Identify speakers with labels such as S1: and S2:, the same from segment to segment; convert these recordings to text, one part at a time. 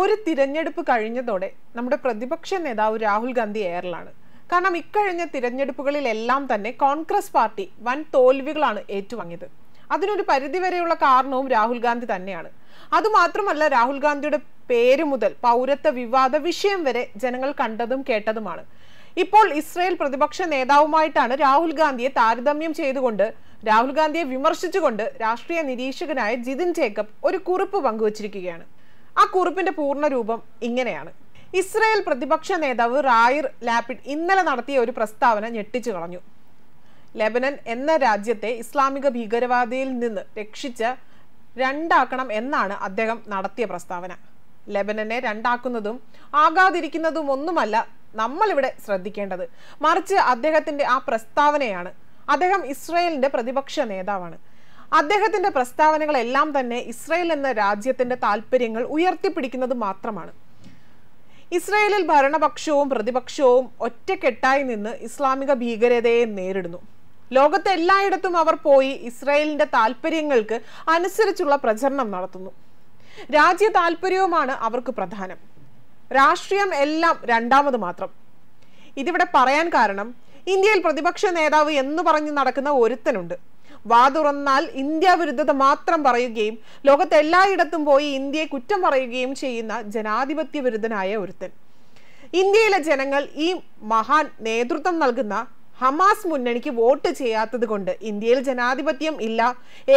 S1: ഒരു തിരഞ്ഞെടുപ്പ് കഴിഞ്ഞതോടെ നമ്മുടെ പ്രതിപക്ഷ നേതാവ് രാഹുൽ ഗാന്ധി എയറിലാണ് കാരണം ഇക്കഴിഞ്ഞ തിരഞ്ഞെടുപ്പുകളിലെല്ലാം തന്നെ കോൺഗ്രസ് പാർട്ടി വൻ തോൽവികളാണ് ഏറ്റുവാങ്ങിയത് അതിനൊരു പരിധിവരെയുള്ള കാരണവും രാഹുൽ ഗാന്ധി തന്നെയാണ് അതുമാത്രമല്ല രാഹുൽ ഗാന്ധിയുടെ പേര് മുതൽ പൗരത്വ വിവാദ വിഷയം വരെ ജനങ്ങൾ കണ്ടതും കേട്ടതുമാണ് ഇപ്പോൾ ഇസ്രയേൽ പ്രതിപക്ഷ നേതാവുമായിട്ടാണ് രാഹുൽ ഗാന്ധിയെ താരതമ്യം ചെയ്തുകൊണ്ട് രാഹുൽ ഗാന്ധിയെ വിമർശിച്ചുകൊണ്ട് രാഷ്ട്രീയ നിരീക്ഷകനായ ജിതിൻ ജേക്കബ് ഒരു കുറിപ്പ് പങ്കുവച്ചിരിക്കുകയാണ് ആ കുറിപ്പിന്റെ പൂർണ്ണ രൂപം ഇങ്ങനെയാണ് ഇസ്രയേൽ പ്രതിപക്ഷ നേതാവ് റായിർ ലാപിഡ് ഇന്നലെ നടത്തിയ ഒരു പ്രസ്താവന ഞെട്ടിച്ചു കളഞ്ഞു ലെബനൻ എന്ന രാജ്യത്തെ ഇസ്ലാമിക ഭീകരവാദിയിൽ നിന്ന് രക്ഷിച്ച് രണ്ടാക്കണം എന്നാണ് അദ്ദേഹം നടത്തിയ പ്രസ്താവന ലെബനനെ രണ്ടാക്കുന്നതും ആകാതിരിക്കുന്നതും ഒന്നുമല്ല നമ്മളിവിടെ ശ്രദ്ധിക്കേണ്ടത് മറിച്ച് അദ്ദേഹത്തിന്റെ ആ പ്രസ്താവനയാണ് അദ്ദേഹം ഇസ്രയേലിന്റെ പ്രതിപക്ഷ നേതാവാണ് അദ്ദേഹത്തിന്റെ പ്രസ്താവനകളെല്ലാം തന്നെ ഇസ്രയേൽ എന്ന രാജ്യത്തിന്റെ താല്പര്യങ്ങൾ ഉയർത്തിപ്പിടിക്കുന്നത് മാത്രമാണ് ഇസ്രയേലിൽ ഭരണപക്ഷവും പ്രതിപക്ഷവും ഒറ്റക്കെട്ടായി നിന്ന് ഇസ്ലാമിക ഭീകരതയെ നേരിടുന്നു ലോകത്തെ എല്ലായിടത്തും അവർ പോയി ഇസ്രയേലിന്റെ താല്പര്യങ്ങൾക്ക് അനുസരിച്ചുള്ള പ്രചരണം നടത്തുന്നു രാജ്യ താല്പര്യവുമാണ് അവർക്ക് പ്രധാനം രാഷ്ട്രീയം എല്ലാം രണ്ടാമത് മാത്രം ഇതിവിടെ പറയാൻ കാരണം ഇന്ത്യയിൽ പ്രതിപക്ഷ നേതാവ് എന്ന് പറഞ്ഞു നടക്കുന്ന ഒരുത്തനുണ്ട് വാതുറന്നാൽ ഇന്ത്യ വിരുദ്ധത മാത്രം പറയുകയും ലോകത്തെല്ലായിടത്തും പോയി ഇന്ത്യയെ കുറ്റം പറയുകയും ചെയ്യുന്ന ജനാധിപത്യ വിരുദ്ധനായ ഒരുത്തൻ ഇന്ത്യയിലെ ജനങ്ങൾ ഈ മഹാൻ നേതൃത്വം നൽകുന്ന ഹമാസ് മുന്നണിക്ക് വോട്ട് ചെയ്യാത്തത് കൊണ്ട് ഇന്ത്യയിൽ ജനാധിപത്യം ഇല്ല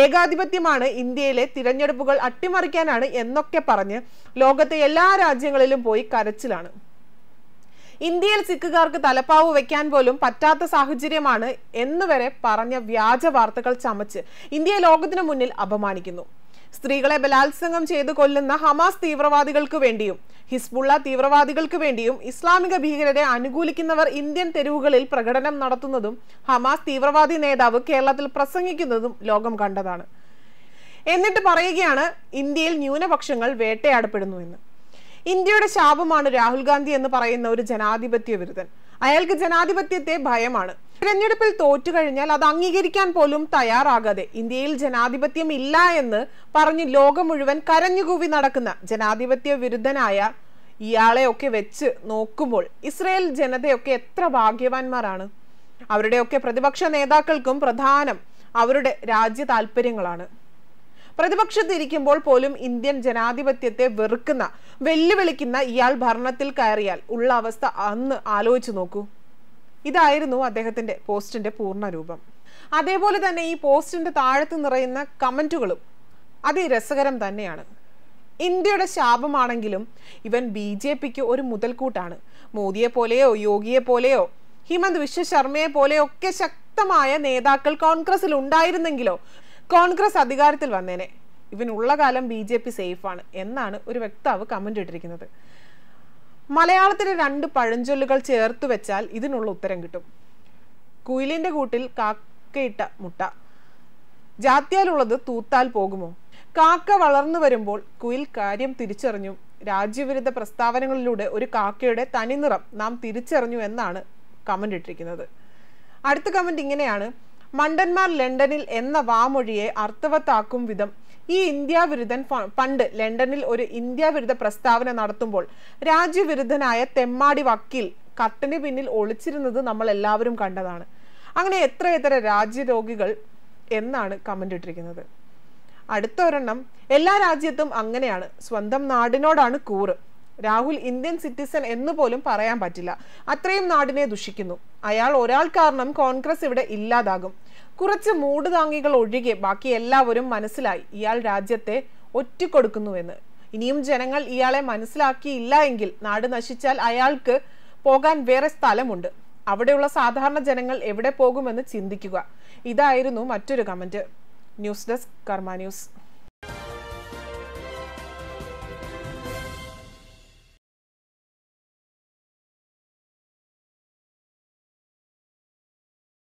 S1: ഏകാധിപത്യമാണ് ഇന്ത്യയിലെ തിരഞ്ഞെടുപ്പുകൾ അട്ടിമറിക്കാനാണ് എന്നൊക്കെ പറഞ്ഞ് ലോകത്തെ എല്ലാ രാജ്യങ്ങളിലും പോയി കരച്ചിലാണ് ഇന്ത്യയിൽ സിഖുകാർക്ക് തലപ്പാവ് വെക്കാൻ പോലും പറ്റാത്ത സാഹചര്യമാണ് എന്നുവരെ പറഞ്ഞ വ്യാജ വാർത്തകൾ ചമച്ച് ഇന്ത്യയെ ലോകത്തിനു മുന്നിൽ അപമാനിക്കുന്നു സ്ത്രീകളെ ബലാത്സംഗം ചെയ്ത് കൊല്ലുന്ന ഹമാസ് തീവ്രവാദികൾക്ക് വേണ്ടിയും ഹിസ്ബുള്ള തീവ്രവാദികൾക്ക് വേണ്ടിയും ഇസ്ലാമിക ഭീകരരെ അനുകൂലിക്കുന്നവർ ഇന്ത്യൻ തെരുവുകളിൽ പ്രകടനം നടത്തുന്നതും ഹമാസ് തീവ്രവാദി നേതാവ് കേരളത്തിൽ പ്രസംഗിക്കുന്നതും ലോകം കണ്ടതാണ് എന്നിട്ട് പറയുകയാണ് ഇന്ത്യയിൽ ന്യൂനപക്ഷങ്ങൾ വേട്ടയാടപ്പെടുന്നു എന്ന് ഇന്ത്യയുടെ ശാപമാണ് രാഹുൽ ഗാന്ധി എന്ന് പറയുന്ന ഒരു ജനാധിപത്യ വിരുദ്ധൻ അയാൾക്ക് ജനാധിപത്യത്തെ ഭയമാണ് തിരഞ്ഞെടുപ്പിൽ തോറ്റു കഴിഞ്ഞാൽ അത് അംഗീകരിക്കാൻ പോലും തയ്യാറാകാതെ ഇന്ത്യയിൽ ജനാധിപത്യം ഇല്ല എന്ന് പറഞ്ഞ് ലോകം മുഴുവൻ കരഞ്ഞുകൂവി നടക്കുന്ന ജനാധിപത്യ വിരുദ്ധനായ ഇയാളെയൊക്കെ വെച്ച് നോക്കുമ്പോൾ ഇസ്രയേൽ ജനതയൊക്കെ എത്ര ഭാഗ്യവാന്മാരാണ് അവരുടെയൊക്കെ പ്രതിപക്ഷ നേതാക്കൾക്കും പ്രധാനം അവരുടെ രാജ്യ താല്പര്യങ്ങളാണ് പ്രതിപക്ഷത്തിരിക്കുമ്പോൾ പോലും ഇന്ത്യൻ ജനാധിപത്യത്തെ വെറുക്കുന്ന വെല്ലുവിളിക്കുന്ന ഇയാൾ ഭരണത്തിൽ കയറിയാൽ ഉള്ള അവസ്ഥ അന്ന് ആലോചിച്ചു നോക്കൂ ഇതായിരുന്നു അദ്ദേഹത്തിന്റെ പോസ്റ്റിന്റെ പൂർണ്ണരൂപം അതേപോലെ തന്നെ ഈ പോസ്റ്റിന്റെ താഴത്ത് നിറയുന്ന കമന്റുകളും രസകരം തന്നെയാണ് ഇന്ത്യയുടെ ശാപമാണെങ്കിലും ഇവൻ ബി ജെ പിക്ക് ഒരു മുതൽക്കൂട്ടാണ് മോദിയെ പോലെയോ യോഗിയെ പോലെയോ ഹിമന്ത് വിശ്വ പോലെയോ ഒക്കെ ശക്തമായ നേതാക്കൾ കോൺഗ്രസിൽ ഉണ്ടായിരുന്നെങ്കിലോ കോൺഗ്രസ് അധികാരത്തിൽ വന്നേനെ ഇവനുള്ള കാലം ബി ജെ പി സേഫാണ് എന്നാണ് ഒരു വ്യക്താവ് കമൻ്റ് ഇട്ടിരിക്കുന്നത് മലയാളത്തിലെ രണ്ട് പഴഞ്ചൊല്ലുകൾ ചേർത്ത് വെച്ചാൽ ഇതിനുള്ള ഉത്തരം കിട്ടും കുയിലിൻ്റെ കൂട്ടിൽ കാക്കയിട്ട മുട്ട ജാത്യാലുള്ളത് തൂത്താൽ പോകുമോ കാക്ക വളർന്നു വരുമ്പോൾ കുയിൽ കാര്യം തിരിച്ചറിഞ്ഞു രാജ്യവിരുദ്ധ പ്രസ്താവനകളിലൂടെ ഒരു കാക്കയുടെ തനിനിറം നാം തിരിച്ചറിഞ്ഞു എന്നാണ് കമൻ്റ് ഇട്ടിരിക്കുന്നത് അടുത്ത കമൻ്റ് ഇങ്ങനെയാണ് മണ്ടന്മാർ ലണ്ടനിൽ എന്ന വാമൊഴിയെ അർത്ഥവത്താക്കും വിധം ഈ ഇന്ത്യാവിരുദ്ധൻ പണ്ട് ലണ്ടനിൽ ഒരു ഇന്ത്യാവിരുദ്ധ പ്രസ്താവന നടത്തുമ്പോൾ രാജ്യവിരുദ്ധനായ തെമ്മാടി വക്കീൽ കട്ടിന് പിന്നിൽ ഒളിച്ചിരുന്നത് നമ്മൾ എല്ലാവരും കണ്ടതാണ് അങ്ങനെ എത്ര എത്ര രാജ്യരോഗികൾ എന്നാണ് കമൻ്റ് ഇട്ടിരിക്കുന്നത് അടുത്ത ഒരെണ്ണം എല്ലാ രാജ്യത്തും അങ്ങനെയാണ് സ്വന്തം നാടിനോടാണ് കൂറ് രാഹുൽ ഇന്ത്യൻ സിറ്റിസൺ എന്ന് പോലും പറയാൻ പറ്റില്ല അത്രയും നാടിനെ ദുഷിക്കുന്നു അയാൾ ഒരാൾ കാരണം കോൺഗ്രസ് ഇവിടെ ഇല്ലാതാകും കുറച്ച് മൂടുതാങ്ങികൾ ഒഴികെ ബാക്കി എല്ലാവരും മനസ്സിലായി ഇയാൾ രാജ്യത്തെ ഒറ്റിക്കൊടുക്കുന്നുവെന്ന് ഇനിയും ജനങ്ങൾ ഇയാളെ മനസ്സിലാക്കിയില്ല എങ്കിൽ നാട് നശിച്ചാൽ അയാൾക്ക് പോകാൻ വേറെ സ്ഥലമുണ്ട് അവിടെയുള്ള സാധാരണ ജനങ്ങൾ എവിടെ പോകുമെന്ന് ചിന്തിക്കുക ഇതായിരുന്നു മറ്റൊരു comment news desk Karma news